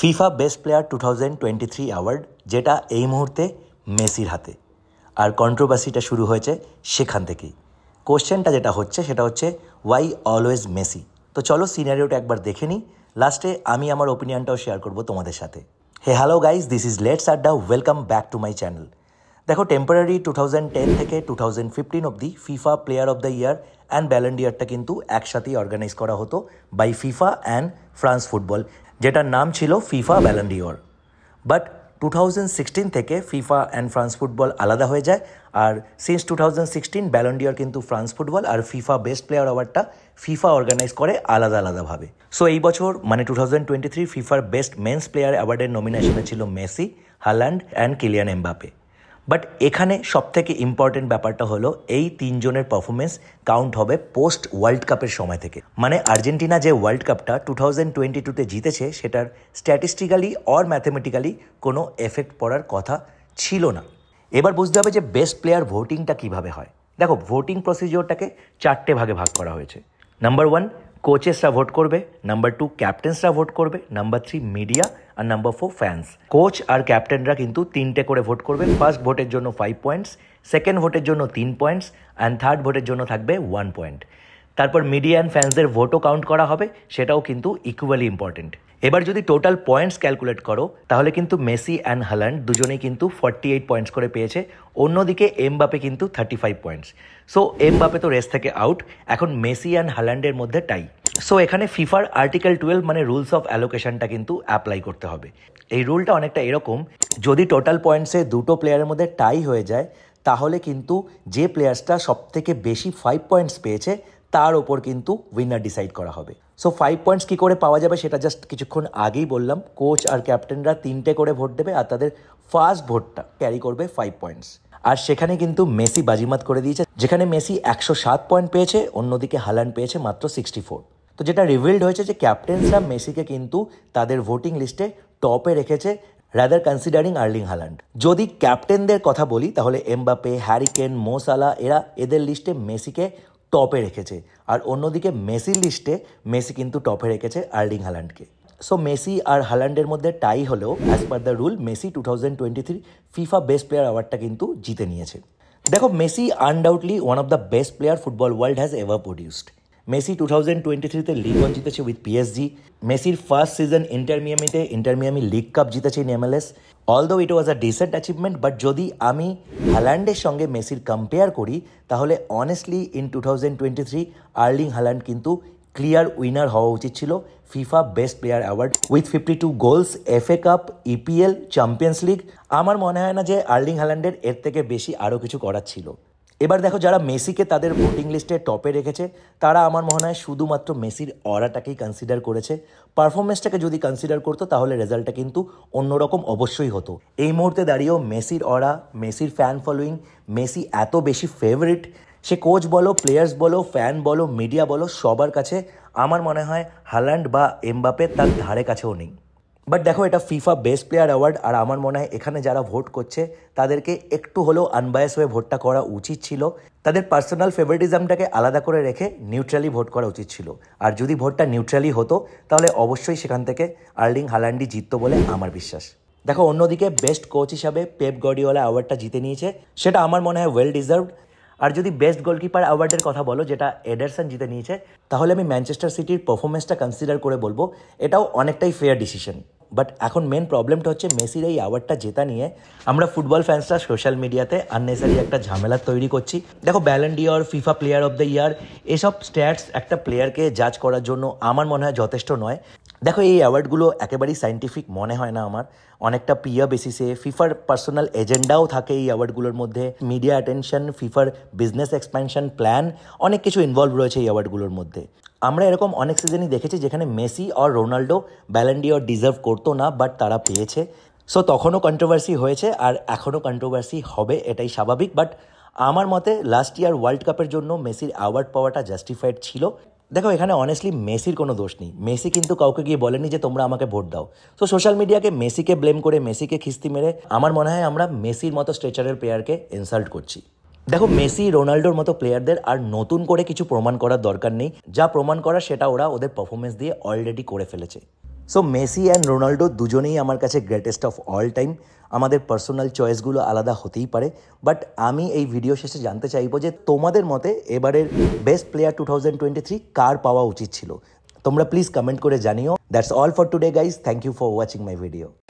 FIFA best player two thousand twenty three award যেটা এই মুহূর্তে মেসির হাতে আর কন্ট্রোভার্সিটা শুরু হয়েছে সেখান থেকেই কোশ্চেনটা যেটা হচ্ছে সেটা হচ্ছে ওয়াই অলওয়েজ মেসি তো চলো সিনারিওটা একবার দেখে নিই লাস্টে আমি আমার ওপিনিয়নটাও শেয়ার করব তোমাদের সাথে hey hello guys this is let's Adda welcome back to my channel দেখো টেম্পোরারি টু থাউজেন্ড টেন থেকে টু থাউজেন্ড ফিফটিন অবধি FIFA player of the year and ব্যালেন্ড ইয়ারটা কিন্তু একসাথেই অর্গানাইজ করা হতো by FIFA and France football যেটার নাম ছিল FIFA Ballon d'Or but two thousand sixteen থেকে ফিফা অ্যান্ড ফ্রান্স ফুটবল আলাদা হয়ে যায় আর since two thousand sixteen Ballon d'Or কিন্তু ফ্রান্স ফুটবল আর ফিফা বেস্ট প্লেয়ার অ্যাওয়ার্ডটা ফিফা অর্গানাইজ করে আলাদা আলাদাভাবে সো এই বছর মানে টু থাউজেন্ড টোয়েন্টি থ্রি ফিফার বেস্ট মেন্স প্লেয়ার অ্যাওয়ার্ডের নমিনেশনে ছিল Messi Haaland and Kylian Mbappe but এখানে সব থেকে ইম্পর্টেন্ট ব্যাপারটা হলো এই তিনজনের পারফরমেন্স কাউন্ট হবে পোস্ট ওয়ার্ল্ড কাপের সময় থেকে মানে আর্জেন্টিনা যে ওয়ার্ল্ড কাপটা টু থাউজেন্ড টোয়েন্টি টুতে জিতেছে সেটার স্ট্যাটিস্টিক্যালি অর ম্যাথমেটিক্যালি কোনো এফেক্ট পড়ার কথা ছিল না এবার বুঝতে হবে যে বেস্ট প্লেয়ার ভোটিংটা কিভাবে হয় দেখো ভোটিং প্রসিজিওরটাকে চারটে ভাগে ভাগ করা হয়েছে নাম্বার ওয়ান কোচেসরা ভোট করবে নাম্বার টু ক্যাপ্টেন্সরা ভোট করবে নাম্বার থ্রি মিডিয়া আর নাম্বার ফোর ফ্যান্স কোচ আর ক্যাপ্টেনরা কিন্তু তিনটে করে ভোট করবেন ফার্স্ট ভোটের জন্য ফাইভ পয়েন্টস সেকেন্ড ভোটের জন্য তিন পয়েন্টস অ্যান্ড থার্ড ভোটের জন্য থাকবে ওয়ান পয়েন্ট তারপর মিডিয়া অ্যান্ড ফ্যান্সদের ভোটও কাউন্ট করা হবে সেটাও কিন্তু ইকুয়ালি ইম্পর্টেন্ট এবার যদি টোটাল পয়েন্টস ক্যালকুলেট করো তাহলে কিন্তু মেসি অ্যান্ড হালান্ড দুজনেই কিন্তু ফর্টি এইট পয়েন্টস করে পেয়েছে অন্যদিকে এম বাপে কিন্তু thirty five points so Mbappe তো রেস থেকে আউট এখন মেসি অ্যান্ড হালান্ডের মধ্যে টাই সো এখানে ফিফার আর্টিকেল টুয়েলভ মানে রুলস অফ অ্যালোকেশনটা কিন্তু অ্যাপ্লাই করতে হবে এই রুলটা অনেকটা এরকম যদি টোটাল পয়েন্টসে দুটো প্লেয়ারের মধ্যে টাই হয়ে যায় তাহলে কিন্তু যে প্লেয়ার্সটা থেকে বেশি ফাইভ পয়েন্টস পেয়েছে তার ওপর কিন্তু উইনার ডিসাইড করা হবে সো ফাইভ পয়েন্টস কী করে পাওয়া যাবে সেটা জাস্ট কিছুক্ষণ আগেই বললাম কোচ আর ক্যাপ্টেনরা তিনটে করে ভোট দেবে আর তাদের ফার্স্ট ভোটটা ক্যারি করবে ফাইভ পয়েন্টস আর সেখানে কিন্তু মেসি বাজিমাত করে দিয়েছে যেখানে মেসি একশো সাত পয়েন্ট পেয়েছে অন্যদিকে হালান পেয়েছে মাত্র সিক্সটি ফোর তো যেটা রিভিল্ড হয়েছে যে ক্যাপ্টেন্সরা মেসিকে কিন্তু তাদের ভোটিং লিস্টে টপে রেখেছে রাদার কনসিডারিং আর্লিং হালান্ড যদি ক্যাপ্টেনদের কথা বলি তাহলে এমবাপে হ্যারিকেন মোসালা এরা এদের লিস্টে মেসিকে টপে রেখেছে আর অন্যদিকে মেসির লিস্টে মেসি কিন্তু টপে রেখেছে আর্লিং হালান্ডকে সো মেসি আর হালান্ডের মধ্যে টাই হলেও as per the rule Messi two thousand twenty three FIFA best player অ্যাওয়ার্ডটা কিন্তু জিতে নিয়েছে দেখো Messi undoubtedly one of the best player football world has ever produced Messi two thousand twenty থ্রিতে লিগ ওয়ান জিতেছে with PSG মেসির first season Inter মিয়ামিতে Inter Miami league cup জিতেছে in MLS although it was a decent achievement but যদি আমি হ্যালান্ডের সঙ্গে মেসির কম্পেয়ার করি তাহলে honestly in two thousand twenty three Erling Haaland কিন্তু ক্লিয়ার উইনার হওয়া উচিত ছিল FIFA best player award with fifty two goals FA cup EPL champions league আমার মনে হয় না যে আর্লিং হ্যালান্ডের এর থেকে বেশি আরও কিছু করার ছিল এবার দেখো যারা মেসিকে তাদের ভোটিং লিস্টে টপে রেখেছে তারা আমার মনে হয় শুধুমাত্র মেসির অরাটাকেই কনসিডার করেছে পারফরমেন্সটাকে যদি কনসিডার করতো তাহলে রেজাল্টটা কিন্তু অন্যরকম অবশ্যই হতো এই মুহূর্তে দাঁড়িয়েও মেসির অরা মেসির ফ্যান ফলোয়িং মেসি এত বেশি ফেভারিট সে কোচ বলো প্লেয়ার্স বলো ফ্যান বলো মিডিয়া বলো সবার কাছে আমার মনে হয় হাল্যান্ড বা এমবাপে তার ধারে কাছেও নেই বাট দেখো এটা ফিফা বেস্ট প্লেয়ার অ্যাওয়ার্ড আর আমার মনে হয় এখানে যারা ভোট করছে তাদেরকে একটু হলেও আনবায়াস হয়ে ভোটটা করা উচিত ছিল তাদের পার্সোনাল ফেভারিটিজমটাকে আলাদা করে রেখে নিউট্রালি ভোট করা উচিত ছিল আর যদি ভোটটা নিউট্রালি হতো তাহলে অবশ্যই সেখান থেকে আর্লিং হালান্ডি জিততো বলে আমার বিশ্বাস দেখো অন্যদিকে বেস্ট কোচ হিসাবে পেপ গডিওয়ালা অ্যাওয়ার্ডটা জিতে নিয়েছে সেটা আমার মনে হয় ওয়েল ডিজার্ভড আর যদি বেস্ট গোলকিপার অ্যাওয়ার্ডের কথা বলো যেটা এডারসন জিতে নিয়েছে তাহলে আমি ম্যানচেস্টার সিটির পারফরমেন্সটা কনসিডার করে বলবো এটাও অনেকটাই ফেয়ার ডিসিশন বাট এখন মেন প্রবলেমটা হচ্ছে মেসির এই অ্যাওয়ার্ডটা জেতা নিয়ে আমরা ফুটবল ফ্যান্সরা সোশ্যাল মিডিয়াতে আননেসারি একটা ঝামেলা তৈরি করছি দেখো year FIFA player of the year এসব স্ট্যাটস একটা প্লেয়ারকে জাজ করার জন্য আমার মনে হয় যথেষ্ট নয় দেখো এই অ্যাওয়ার্ডগুলো একেবারেই সাইন্টিফিক মনে হয় না আমার অনেকটা পিয়া বেসিসে ফিফার পার্সোনাল এজেন্ডাও থাকে এই অ্যাওয়ার্ডগুলোর মধ্যে মিডিয়া অ্যাটেনশন ফিফার বিজনেস এক্সপ্যানশন প্ল্যান অনেক কিছু ইনভলভ রয়েছে এই অ্যাওয়ার্ডগুলোর মধ্যে আমরা এরকম অনেক সিজনই দেখেছি যেখানে মেসি আর রোনাল্ডো ব্যালেন্ডি অর ডিজার্ভ করতো না বাট তারা পেয়েছে সো তখনও কন্ট্রোভার্সি হয়েছে আর এখনও কন্ট্রোভার্সি হবে এটাই স্বাভাবিক বাট আমার মতে লাস্ট ইয়ার ওয়ার্ল্ড কাপের জন্য মেসির অ্যাওয়ার্ড পাওয়াটা জাস্টিফাইড ছিল দেখো এখানে অনেস্টলি মেসির কোনো দোষ নেই মেসি কিন্তু কাউকে গিয়ে বলেনি যে তোমরা আমাকে ভোট দাও তো সোশ্যাল মিডিয়াকে মেসিকে ব্লেম করে মেসিকে খিস্তি মেরে আমার মনে হয় আমরা মেসির মতো স্ট্রেচারের প্লেয়ারকে ইনসাল্ট করছি দেখো মেসি রোনাল্ডোর মতো প্লেয়ারদের আর নতুন করে কিছু প্রমাণ করার দরকার নেই যা প্রমাণ করা সেটা ওরা ওদের পারফরমেন্স দিয়ে অলরেডি করে ফেলেছে সো মেসি অ্যান্ড রোনাল্ডো দুজনেই আমার কাছে গ্রেটেস্ট অফ অল টাইম আমাদের পার্সোনাল চয়েসগুলো আলাদা হতেই পারে বাট আমি এই ভিডিও শেষে জানতে চাইবো যে তোমাদের মতে এবারের best player two thousand twenty three কার পাওয়া উচিত ছিল তোমরা প্লিজ কমেন্ট করে জানিও that's all for today guys thank you for watching my video